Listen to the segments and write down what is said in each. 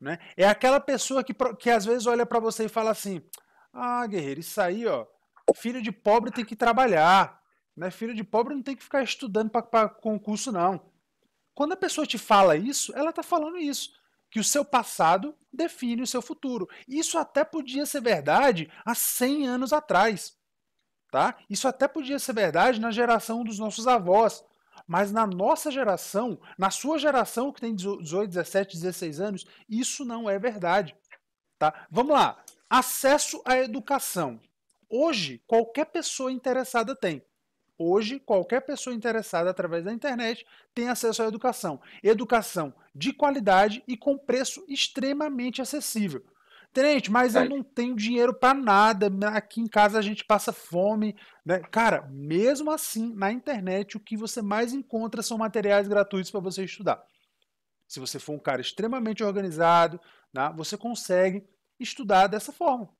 Né? É aquela pessoa que, que às vezes olha para você e fala assim: Ah, guerreiro, isso aí, ó, filho de pobre tem que trabalhar. Né? Filho de pobre não tem que ficar estudando para concurso, não. Quando a pessoa te fala isso, ela está falando isso. Que o seu passado define o seu futuro. Isso até podia ser verdade há 100 anos atrás. Tá? Isso até podia ser verdade na geração dos nossos avós, mas na nossa geração, na sua geração que tem 18, 17, 16 anos, isso não é verdade. Tá? Vamos lá. Acesso à educação. Hoje, qualquer pessoa interessada tem. Hoje, qualquer pessoa interessada através da internet tem acesso à educação. Educação de qualidade e com preço extremamente acessível. Tenente, mas eu não tenho dinheiro para nada. Né? Aqui em casa a gente passa fome. Né? Cara, mesmo assim, na internet o que você mais encontra são materiais gratuitos para você estudar. Se você for um cara extremamente organizado, né, você consegue estudar dessa forma.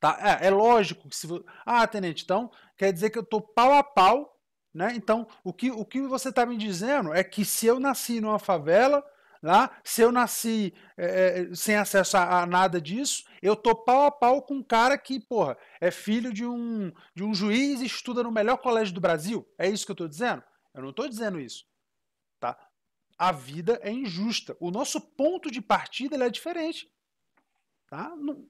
Tá? É, é lógico que se Ah, tenente, então quer dizer que eu estou pau a pau. Né? Então, o que, o que você está me dizendo é que se eu nasci numa favela, lá, se eu nasci é, é, sem acesso a, a, nada disso, eu tô pau a pau com um cara que, porra, é filho de um, de um juiz e estuda no melhor colégio do Brasil. É isso que eu tô dizendo? Eu não tô dizendo isso. Tá? A vida é injusta. O nosso ponto de partida é diferente. Tá? Não...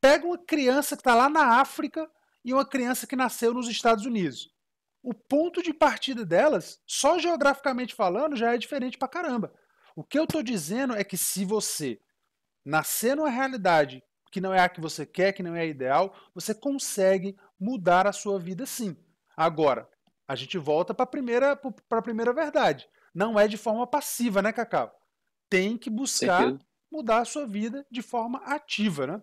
Pega uma criança que está lá na África e uma criança que nasceu nos Estados Unidos. O ponto de partida delas, só geograficamente falando, já é diferente pra caramba. O que eu estou dizendo é que se você nascer numa realidade que não é a que você quer, que não é a ideal, você consegue mudar a sua vida sim. Agora, a gente volta para a primeira, primeira verdade. Não é de forma passiva, né, Cacau? Tem que buscar mudar a sua vida de forma ativa, né?